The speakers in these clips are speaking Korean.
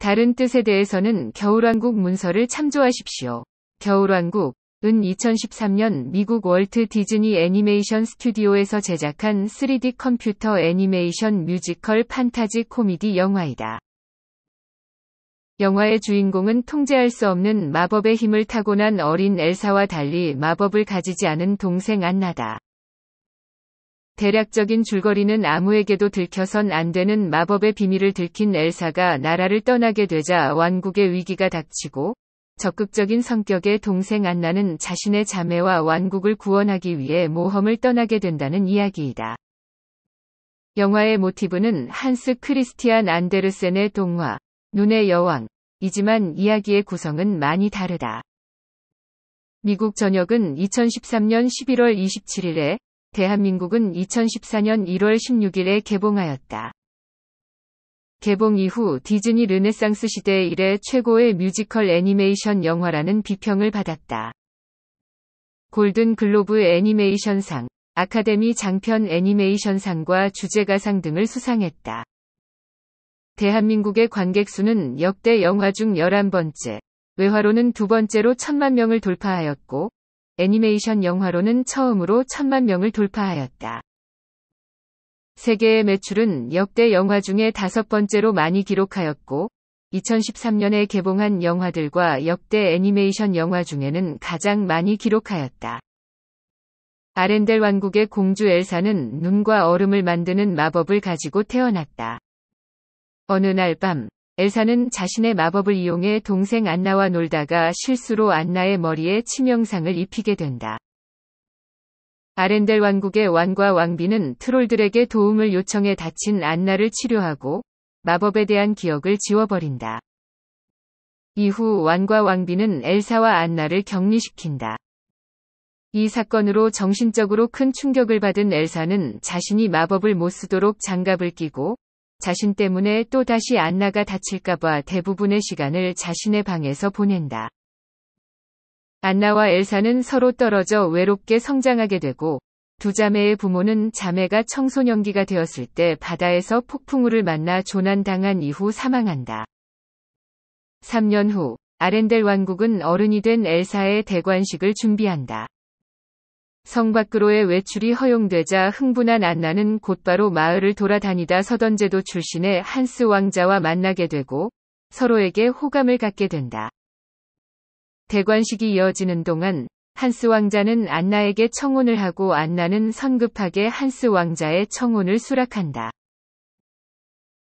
다른 뜻에 대해서는 겨울왕국 문서를 참조하십시오. 겨울왕국, 은 2013년 미국 월트 디즈니 애니메이션 스튜디오에서 제작한 3D 컴퓨터 애니메이션 뮤지컬 판타지 코미디 영화이다. 영화의 주인공은 통제할 수 없는 마법의 힘을 타고난 어린 엘사와 달리 마법을 가지지 않은 동생 안나다. 대략적인 줄거리는 아무에게도 들켜선 안 되는 마법의 비밀을 들킨 엘사가 나라를 떠나게 되자 왕국의 위기가 닥치고 적극적인 성격의 동생 안나는 자신의 자매와 왕국을 구원하기 위해 모험을 떠나게 된다는 이야기이다. 영화의 모티브는 한스 크리스티안 안데르센의 동화 눈의 여왕 이지만 이야기의 구성은 많이 다르다. 미국 전역은 2013년 11월 27일에 대한민국은 2014년 1월 16일에 개봉하였다. 개봉 이후 디즈니 르네상스 시대 이래 최고의 뮤지컬 애니메이션 영화라는 비평을 받았다. 골든 글로브 애니메이션상, 아카데미 장편 애니메이션상과 주제가상 등을 수상했다. 대한민국의 관객수는 역대 영화 중 11번째, 외화로는 두 번째로 천만 명을 돌파하였고, 애니메이션 영화로는 처음으로 천만 명을 돌파하였다. 세계의 매출은 역대 영화 중에 다섯 번째로 많이 기록하였고, 2013년에 개봉한 영화들과 역대 애니메이션 영화 중에는 가장 많이 기록하였다. 아렌델 왕국의 공주 엘사는 눈과 얼음을 만드는 마법을 가지고 태어났다. 어느 날 밤, 엘사는 자신의 마법을 이용해 동생 안나와 놀다가 실수로 안나의 머리에 치명상을 입히게 된다. 아렌델 왕국의 왕과 왕비는 트롤들에게 도움을 요청해 다친 안나를 치료하고 마법에 대한 기억을 지워버린다. 이후 왕과 왕비는 엘사와 안나를 격리시킨다. 이 사건으로 정신적으로 큰 충격을 받은 엘사는 자신이 마법을 못 쓰도록 장갑을 끼고 자신 때문에 또다시 안나가 다칠까봐 대부분의 시간을 자신의 방에서 보낸다. 안나와 엘사는 서로 떨어져 외롭게 성장하게 되고 두 자매의 부모는 자매가 청소년기가 되었을 때 바다에서 폭풍우를 만나 조난당한 이후 사망한다. 3년 후 아렌델 왕국은 어른이 된 엘사의 대관식을 준비한다. 성 밖으로의 외출이 허용되자 흥분한 안나는 곧바로 마을을 돌아다니다 서던제도 출신의 한스 왕자와 만나게 되고 서로에게 호감을 갖게 된다. 대관식이 이어지는 동안 한스 왕자는 안나에게 청혼을 하고 안나는 성급하게 한스 왕자의 청혼을 수락한다.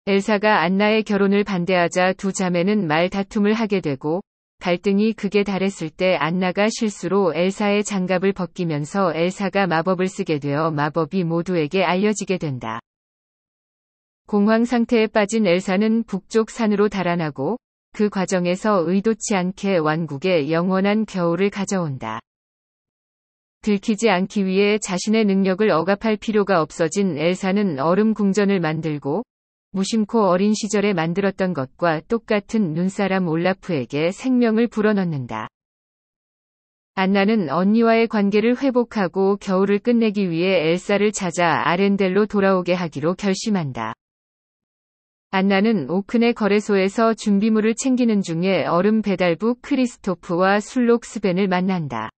엘사가 안나의 결혼을 반대하자 두 자매는 말 다툼을 하게 되고 갈등이 극에 달했을 때 안나가 실수로 엘사의 장갑을 벗기면서 엘사가 마법을 쓰게 되어 마법이 모두에게 알려지게 된다. 공황 상태에 빠진 엘사는 북쪽 산으로 달아나고 그 과정에서 의도치 않게 왕국의 영원한 겨울을 가져온다. 들키지 않기 위해 자신의 능력을 억압할 필요가 없어진 엘사는 얼음 궁전을 만들고 무심코 어린 시절에 만들었던 것과 똑같은 눈사람 올라프에게 생명을 불어넣는다. 안나는 언니와의 관계를 회복하고 겨울을 끝내기 위해 엘사를 찾아 아렌델로 돌아오게 하기로 결심한다. 안나는 오큰의 거래소에서 준비물을 챙기는 중에 얼음 배달부 크리스토프와 술록 스벤을 만난다.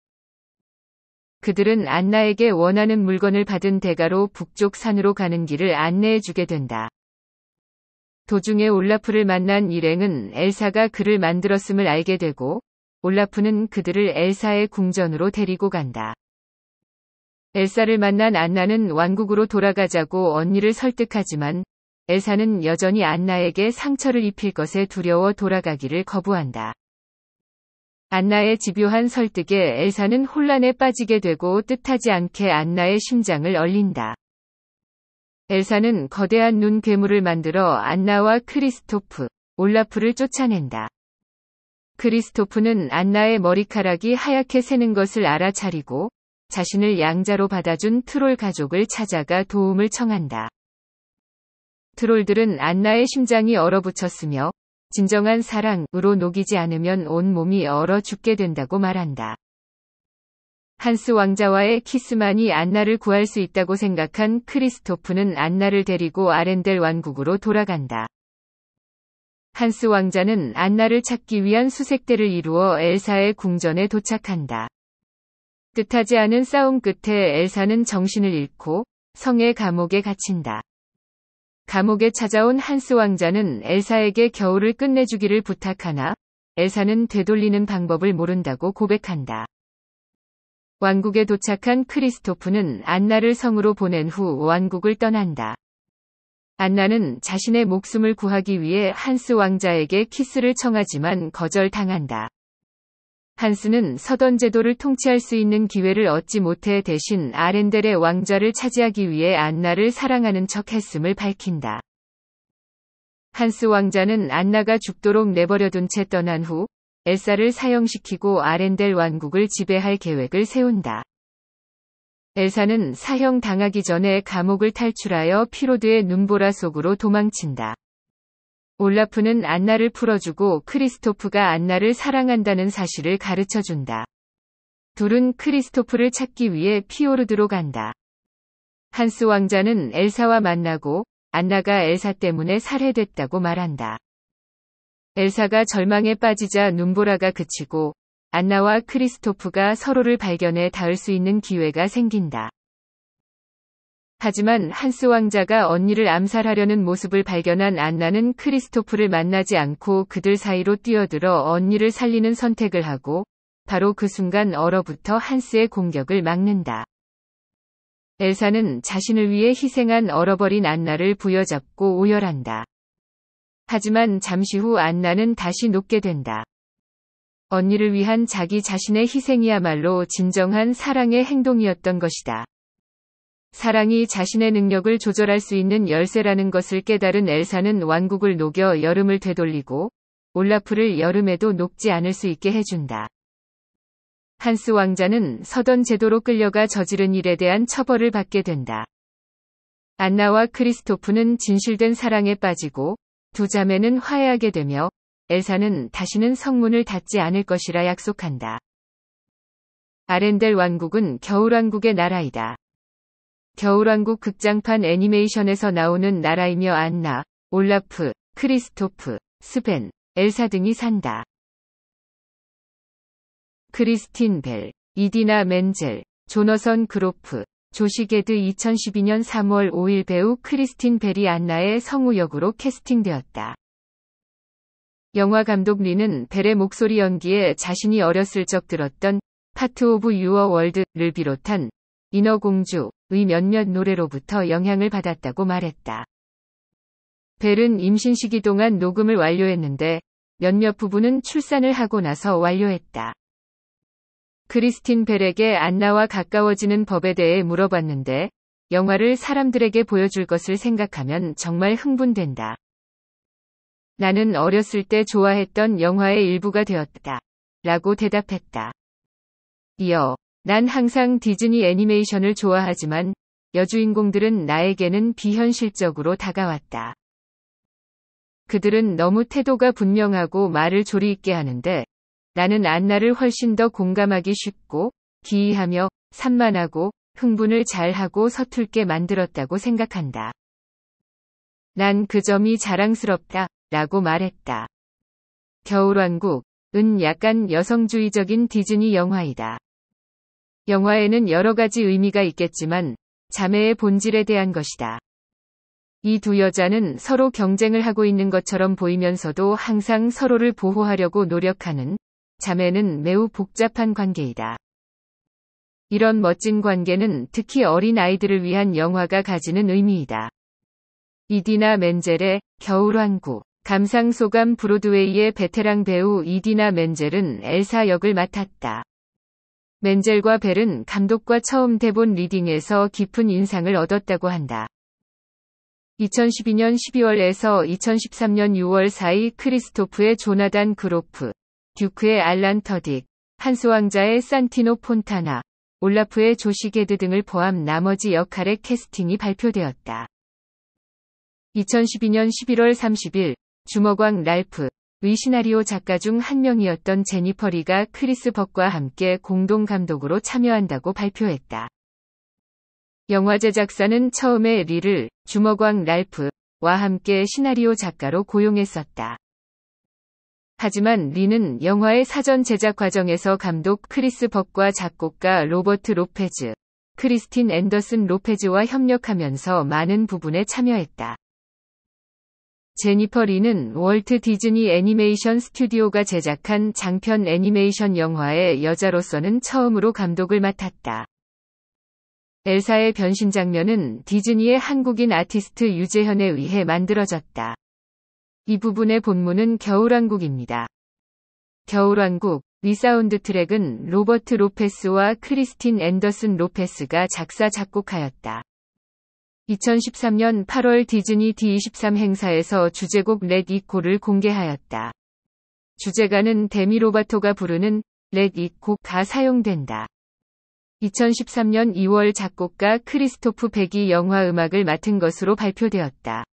그들은 안나에게 원하는 물건을 받은 대가로 북쪽 산으로 가는 길을 안내해주게 된다. 도중에 올라프를 만난 일행은 엘사가 그를 만들었음을 알게 되고 올라프는 그들을 엘사의 궁전으로 데리고 간다. 엘사를 만난 안나는 왕국으로 돌아가자고 언니를 설득하지만 엘사는 여전히 안나에게 상처를 입힐 것에 두려워 돌아가기를 거부한다. 안나의 집요한 설득에 엘사는 혼란에 빠지게 되고 뜻하지 않게 안나의 심장을 얼린다. 엘사는 거대한 눈 괴물을 만들어 안나와 크리스토프, 올라프를 쫓아낸다. 크리스토프는 안나의 머리카락이 하얗게 새는 것을 알아차리고 자신을 양자로 받아준 트롤 가족을 찾아가 도움을 청한다. 트롤들은 안나의 심장이 얼어붙었으며 진정한 사랑으로 녹이지 않으면 온몸이 얼어 죽게 된다고 말한다. 한스 왕자와의 키스만이 안나를 구할 수 있다고 생각한 크리스토프는 안나를 데리고 아렌델 왕국으로 돌아간다. 한스 왕자는 안나를 찾기 위한 수색대를 이루어 엘사의 궁전에 도착한다. 끝하지 않은 싸움 끝에 엘사는 정신을 잃고 성의 감옥에 갇힌다. 감옥에 찾아온 한스 왕자는 엘사에게 겨울을 끝내주기를 부탁하나 엘사는 되돌리는 방법을 모른다고 고백한다. 왕국에 도착한 크리스토프는 안나를 성으로 보낸 후 왕국을 떠난다. 안나는 자신의 목숨을 구하기 위해 한스 왕자에게 키스를 청하지만 거절당한다. 한스는 서던 제도를 통치할 수 있는 기회를 얻지 못해 대신 아렌델의 왕자를 차지하기 위해 안나를 사랑하는 척 했음을 밝힌다. 한스 왕자는 안나가 죽도록 내버려둔 채 떠난 후 엘사를 사형시키고 아렌델 왕국을 지배할 계획을 세운다. 엘사는 사형 당하기 전에 감옥을 탈출하여 피로드의 눈보라 속으로 도망친다. 올라프는 안나를 풀어주고 크리스토프가 안나를 사랑한다는 사실을 가르쳐준다. 둘은 크리스토프를 찾기 위해 피오르드로 간다. 한스 왕자는 엘사와 만나고 안나가 엘사 때문에 살해됐다고 말한다. 엘사가 절망에 빠지자 눈보라가 그치고 안나와 크리스토프가 서로를 발견해 닿을 수 있는 기회가 생긴다. 하지만 한스 왕자가 언니를 암살하려는 모습을 발견한 안나는 크리스토프를 만나지 않고 그들 사이로 뛰어들어 언니를 살리는 선택을 하고 바로 그 순간 얼어부터 한스의 공격을 막는다. 엘사는 자신을 위해 희생한 얼어버린 안나를 부여잡고 오열한다. 하지만 잠시 후 안나는 다시 녹게 된다. 언니를 위한 자기 자신의 희생이야말로 진정한 사랑의 행동이었던 것이다. 사랑이 자신의 능력을 조절할 수 있는 열쇠라는 것을 깨달은 엘사는 왕국을 녹여 여름을 되돌리고 올라프를 여름에도 녹지 않을 수 있게 해준다. 한스 왕자는 서던 제도로 끌려가 저지른 일에 대한 처벌을 받게 된다. 안나와 크리스토프는 진실된 사랑에 빠지고 두 자매는 화해하게 되며 엘사는 다시는 성문을 닫지 않을 것이라 약속한다. 아렌델 왕국은 겨울왕국의 나라이다. 겨울왕국 극장판 애니메이션에서 나오는 나라이며 안나, 올라프, 크리스토프, 스벤, 엘사 등이 산다. 크리스틴 벨, 이디나 맨젤, 조너선 그로프, 조시게드 2012년 3월 5일 배우 크리스틴 베리 안나의 성우 역으로 캐스팅되었다. 영화 감독 리는 벨의 목소리 연기에 자신이 어렸을 적 들었던 파트 오브 유어 월드를 비롯한 인어공주의 몇몇 노래로부터 영향을 받았다고 말했다. 벨은 임신 시기 동안 녹음을 완료했는데 몇몇 부분은 출산을 하고 나서 완료했다. 크리스틴 벨에게 안나와 가까워지는 법에 대해 물어봤는데 영화를 사람들에게 보여줄 것을 생각하면 정말 흥분된다. 나는 어렸을 때 좋아했던 영화의 일부가 되었다. 라고 대답했다. 이어, 난 항상 디즈니 애니메이션을 좋아하지만 여주인공들은 나에게는 비현실적으로 다가왔다. 그들은 너무 태도가 분명하고 말을 조리 있게 하는데 나는 안나를 훨씬 더 공감하기 쉽고 기이하며 산만하고 흥분을 잘하고 서툴게 만들었다고 생각한다. 난 그 점이 자랑스럽다 라고 말했다. 겨울왕국은 약간 여성주의적인 디즈니 영화이다. 영화에는 여러 가지 의미가 있겠지만 자매의 본질에 대한 것이다. 이 두 여자는 서로 경쟁을 하고 있는 것처럼 보이면서도 항상 서로를 보호하려고 노력하는 자매는 매우 복잡한 관계이다. 이런 멋진 관계는 특히 어린 아이들을 위한 영화가 가지는 의미이다. 이디나 멘젤의 겨울왕국 감상소감 브로드웨이의 베테랑 배우 이디나 멘젤은 엘사 역을 맡았다. 멘젤과 벨은 감독과 처음 대본 리딩에서 깊은 인상을 얻었다고 한다. 2012년 12월에서 2013년 6월 사이 크리스토프의 조나단 그로프, 듀크의 알란 터딕, 한스 왕자의 산티노 폰타나, 올라프의 조시게드 등을 포함 나머지 역할의 캐스팅이 발표되었다. 2012년 11월 30일 주먹왕 랄프, 의 시나리오 작가 중 한 명이었던 제니퍼 리가 크리스 벅과 함께 공동 감독으로 참여한다고 발표했다. 영화 제작사는 처음에 리를 주먹왕 랄프와 함께 시나리오 작가로 고용했었다. 하지만 리는 영화의 사전 제작 과정에서 감독 크리스 법과 작곡가 로버트 로페즈, 크리스틴 앤더슨 로페즈와 협력하면서 많은 부분에 참여했다. 제니퍼 리는 월트 디즈니 애니메이션 스튜디오가 제작한 장편 애니메이션 영화의 여자로서는 처음으로 감독을 맡았다. 엘사의 변신 장면은 디즈니의 한국인 아티스트 유재현에 의해 만들어졌다. 이 부분의 본문은 겨울왕국입니다. 겨울왕국 리사운드 트랙은 로버트 로페스와 크리스틴 앤더슨 로페스가 작사 작곡하였다. 2013년 8월 디즈니 D23 행사에서 주제곡 렛 이코를 공개하였다. 주제가는 데미 로바토가 부르는 렛 이코가 사용된다. 2013년 2월 작곡가 크리스토프 백이 영화 음악을 맡은 것으로 발표되었다.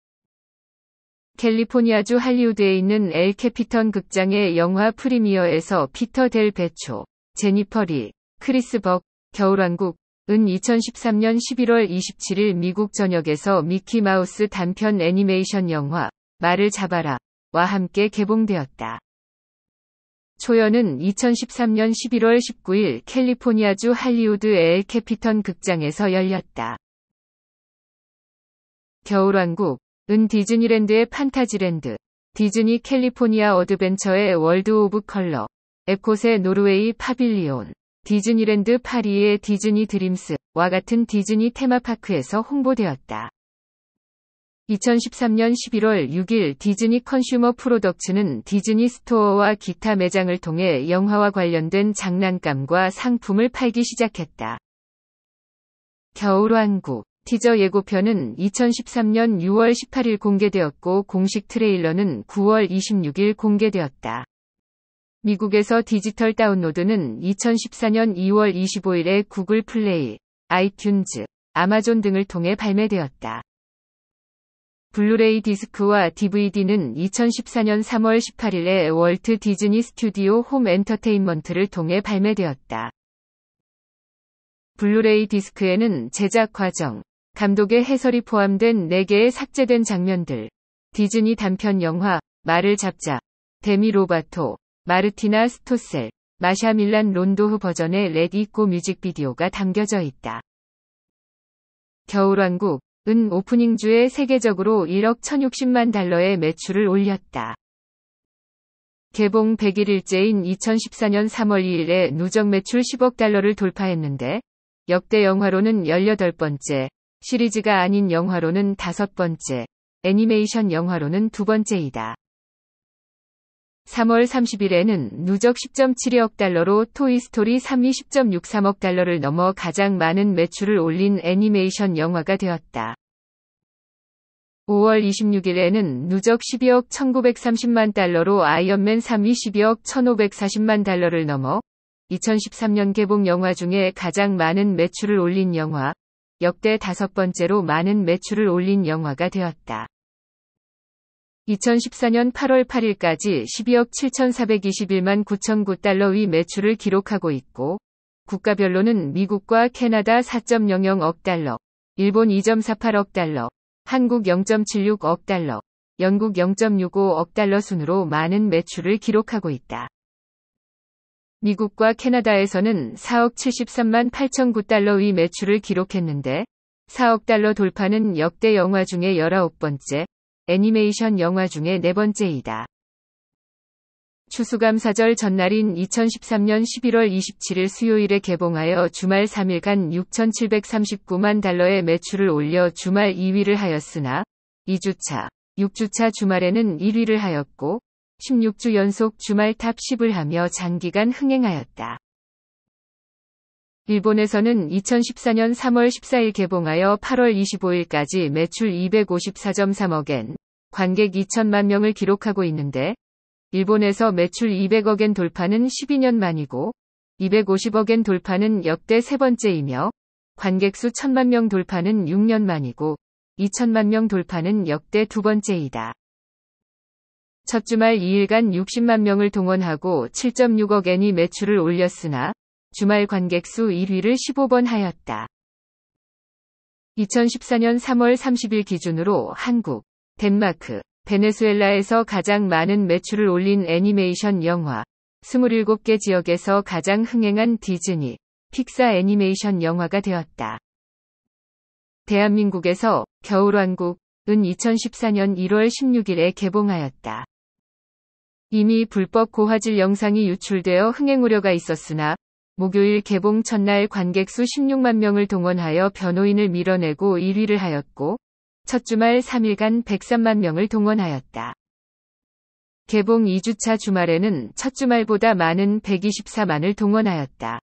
캘리포니아주 할리우드에 있는 엘 캐피턴 극장의 영화 프리미어에서 피터 델 베초, 제니퍼 리, 크리스 벅, 겨울왕국, 은 2013년 11월 27일 미국 전역에서 미키 마우스 단편 애니메이션 영화 말을 잡아라 와 함께 개봉되었다. 초연은 2013년 11월 19일 캘리포니아주 할리우드 엘 캐피턴 극장에서 열렸다. 겨울왕국 은 디즈니랜드의 판타지랜드, 디즈니 캘리포니아 어드벤처의 월드 오브 컬러, 에콧의 노르웨이 파빌리온, 디즈니랜드 파리의 디즈니 드림스와 같은 디즈니 테마파크에서 홍보되었다. 2013년 11월 6일 디즈니 컨슈머 프로덕츠는 디즈니 스토어와 기타 매장을 통해 영화와 관련된 장난감과 상품을 팔기 시작했다. 겨울왕국 티저 예고편은 2013년 6월 18일 공개되었고 공식 트레일러는 9월 26일 공개되었다. 미국에서 디지털 다운로드는 2014년 2월 25일에 구글 플레이, 아이튠즈, 아마존 등을 통해 발매되었다. 블루레이 디스크와 DVD는 2014년 3월 18일에 월트 디즈니 스튜디오 홈 엔터테인먼트를 통해 발매되었다. 블루레이 디스크에는 제작 과정, 감독의 해설이 포함된 4개의 삭제된 장면들. 디즈니 단편 영화, 말을 잡자. 데미 로바토, 마르티나 스토셀, 마샤 밀란 론도흐 버전의 레드 고 뮤직비디오가 담겨져 있다. 겨울왕국, 은 오프닝주에 세계적으로 1억 1060만 달러의 매출을 올렸다. 개봉 1 0 1일째인 2014년 3월 2일에 누적 매출 10억 달러를 돌파했는데, 역대 영화로는 18번째, 시리즈가 아닌 영화로는 다섯 번째, 애니메이션 영화로는 두 번째이다. 3월 30일에는 누적 10.72억 달러로 토이스토리 3위 10.63억 달러를 넘어 가장 많은 매출을 올린 애니메이션 영화가 되었다. 5월 26일에는 누적 12억 1930만 달러로 아이언맨 3위 12억 1540만 달러를 넘어 2013년 개봉 영화 중에 가장 많은 매출을 올린 영화, 역대 다섯 번째로 많은 매출을 올린 영화가 되었다. 2014년 8월 8일까지 12억 7,421만 9,009달러의 매출을 기록하고 있고, 국가별로는 미국과 캐나다 4.00억 달러, 일본 2.48억 달러, 한국 0.76억 달러, 영국 0.65억 달러 순으로 많은 매출을 기록하고 있다. 미국과 캐나다에서는 4억 73만 8천 9달러의 매출을 기록했는데 4억 달러 돌파는 역대 영화 중에 19번째, 애니메이션 영화 중에 4번째이다. 추수감사절 전날인 2013년 11월 27일 수요일에 개봉하여 주말 3일간 6,739만 달러의 매출을 올려 주말 2위를 하였으나 2주차, 6주차 주말에는 1위를 하였고 16주 연속 주말 탑10을 하며 장기간 흥행하였다. 일본에서는 2014년 3월 14일 개봉하여 8월 25일까지 매출 254.3억엔, 관객 2천만 명을 기록하고 있는데, 일본에서 매출 200억엔 돌파는 12년 만이고, 250억엔 돌파는 역대 세 번째이며, 관객 수 1천만 명 돌파는 6년 만이고, 2천만 명 돌파는 역대 두 번째이다. 첫 주말 2일간 60만 명을 동원하고 7.6억 엔이 매출을 올렸으나 주말 관객 수 1위를 15번 하였다. 2014년 3월 30일 기준으로 한국, 덴마크, 베네수엘라에서 가장 많은 매출을 올린 애니메이션 영화, 27개 지역에서 가장 흥행한 디즈니, 픽사 애니메이션 영화가 되었다. 대한민국에서 겨울왕국은 2014년 1월 16일에 개봉하였다. 이미 불법 고화질 영상이 유출되어 흥행 우려가 있었으나 목요일 개봉 첫날 관객수 16만 명을 동원하여 변호인을 밀어내고 1위를 하였고 첫 주말 3일간 103만 명을 동원하였다. 개봉 2주차 주말에는 첫 주말보다 많은 124만을 동원하였다.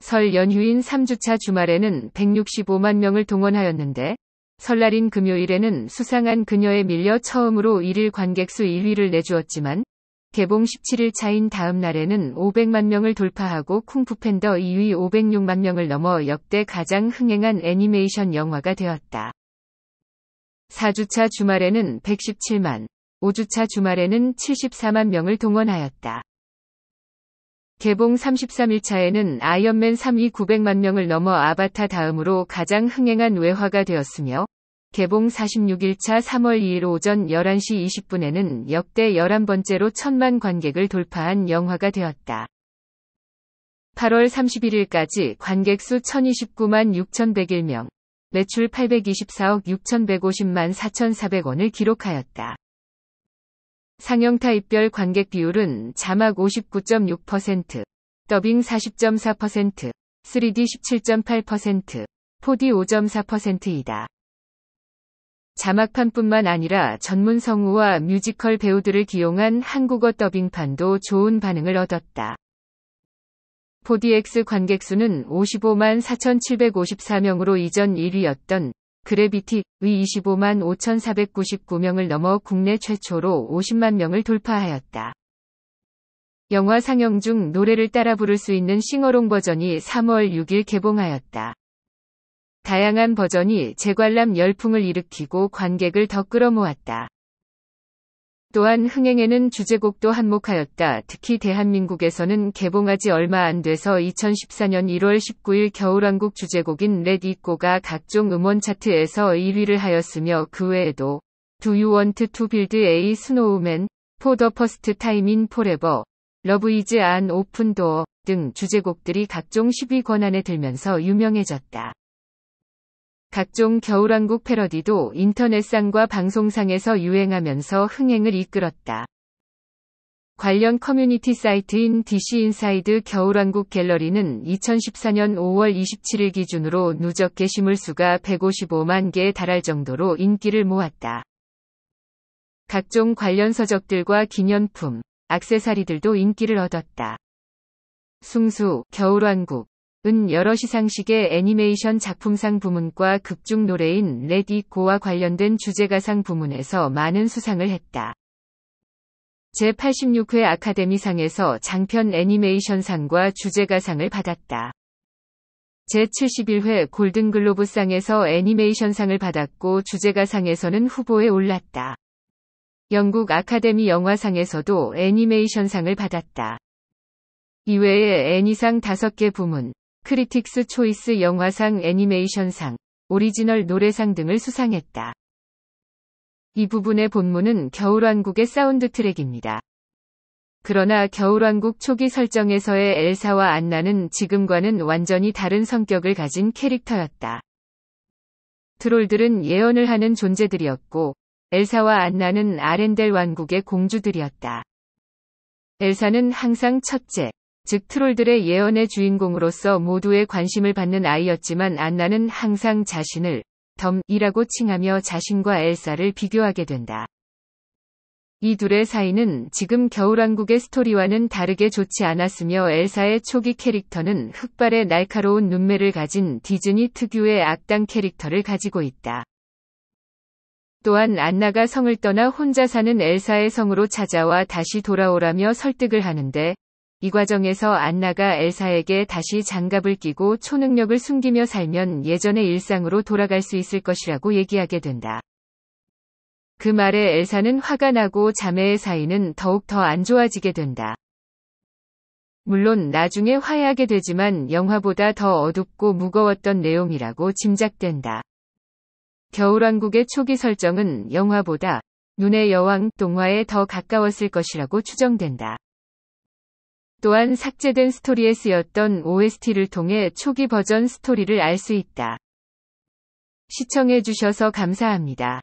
설 연휴인 3주차 주말에는 165만 명을 동원하였는데 설날인 금요일에는 수상한 그녀에 밀려 처음으로 1일 관객수 1위를 내주었지만 개봉 17일 차인 다음 날에는 500만 명을 돌파하고 쿵푸 팬더 2위 506만 명을 넘어 역대 가장 흥행한 애니메이션 영화가 되었다. 4주차 주말에는 117만, 5주차 주말에는 74만 명을 동원하였다. 개봉 33일차에는 아이언맨 3이 900만 명을 넘어 아바타 다음으로 가장 흥행한 외화가 되었으며 개봉 46일차 3월 2일 오전 11시 20분에는 역대 11번째로 천만 관객을 돌파한 영화가 되었다. 8월 31일까지 관객 수 1029만 6101명, 매출 824억 6150만 4400원을 기록하였다. 상영 타입별 관객 비율은 자막 59.6%, 더빙 40.4%, 3D 17.8%, 4D 5.4%이다. 자막판뿐만 아니라 전문 성우와 뮤지컬 배우들을 기용한 한국어 더빙판도 좋은 반응을 얻었다. 4DX 관객수는 55만 4,754명으로 이전 1위였던 그래비티, 의 25만 5,499명을 넘어 국내 최초로 50만 명을 돌파하였다. 영화 상영 중 노래를 따라 부를 수 있는 싱어롱 버전이 3월 6일 개봉하였다. 다양한 버전이 재관람 열풍을 일으키고 관객을 더 끌어모았다. 또한 흥행에는 주제곡도 한몫하였다. 특히 대한민국에서는 개봉하지 얼마 안 돼서 2014년 1월 19일 겨울왕국 주제곡인 렛 이꼬가 각종 음원 차트에서 1위를 하였으며 그 외에도 Do You Want to Build a Snowman, For the First Time in Forever, Love Is an Open Door 등 주제곡들이 각종 10위 권안에 들면서 유명해졌다. 각종 겨울왕국 패러디도 인터넷상과 방송상에서 유행하면서 흥행을 이끌었다. 관련 커뮤니티 사이트인 DC 인사이드 겨울왕국 갤러리는 2014년 5월 27일 기준으로 누적 게시물 수가 155만 개에 달할 정도로 인기를 모았다. 각종 관련 서적들과 기념품, 악세사리들도 인기를 얻었다. 숭수, 겨울왕국, 은 여러 시상식의 애니메이션 작품상 부문과 극중 노래인 레디고와 관련된 주제가상 부문에서 많은 수상을 했다. 제86회 아카데미상에서 장편 애니메이션상과 주제가상을 받았다. 제71회 골든글로브상에서 애니메이션상을 받았고 주제가상에서는 후보에 올랐다. 영국 아카데미 영화상에서도 애니메이션상을 받았다. 이외에 애니상 5개 부문, 크리틱스 초이스 영화상 애니메이션상, 오리지널 노래상 등을 수상했다. 이 부분의 본문은 겨울왕국의 사운드 트랙입니다. 그러나 겨울왕국 초기 설정에서의 엘사와 안나는 지금과는 완전히 다른 성격을 가진 캐릭터였다. 트롤들은 예언을 하는 존재들이었고, 엘사와 안나는 아렌델 왕국의 공주들이었다. 엘사는 항상 첫째, 즉 트롤들의 예언의 주인공으로서 모두의 관심을 받는 아이였지만 안나는 항상 자신을 덤이라고 칭하며 자신과 엘사를 비교하게 된다. 이 둘의 사이는 지금 겨울왕국의 스토리와는 다르게 좋지 않았으며 엘사의 초기 캐릭터는 흑발의 날카로운 눈매를 가진 디즈니 특유의 악당 캐릭터를 가지고 있다. 또한 안나가 성을 떠나 혼자 사는 엘사의 성으로 찾아와 다시 돌아오라며 설득을 하는데 이 과정에서 안나가 엘사에게 다시 장갑을 끼고 초능력을 숨기며 살면 예전의 일상으로 돌아갈 수 있을 것이라고 얘기하게 된다. 그 말에 엘사는 화가 나고 자매의 사이는 더욱 더 안 좋아지게 된다. 물론 나중에 화해하게 되지만 영화보다 더 어둡고 무거웠던 내용이라고 짐작된다. 겨울왕국의 초기 설정은 영화보다 눈의 여왕 동화에 더 가까웠을 것이라고 추정된다. 또한 삭제된 스토리에 쓰였던 OST를 통해 초기 버전 스토리를 알 수 있다. 시청해주셔서 감사합니다.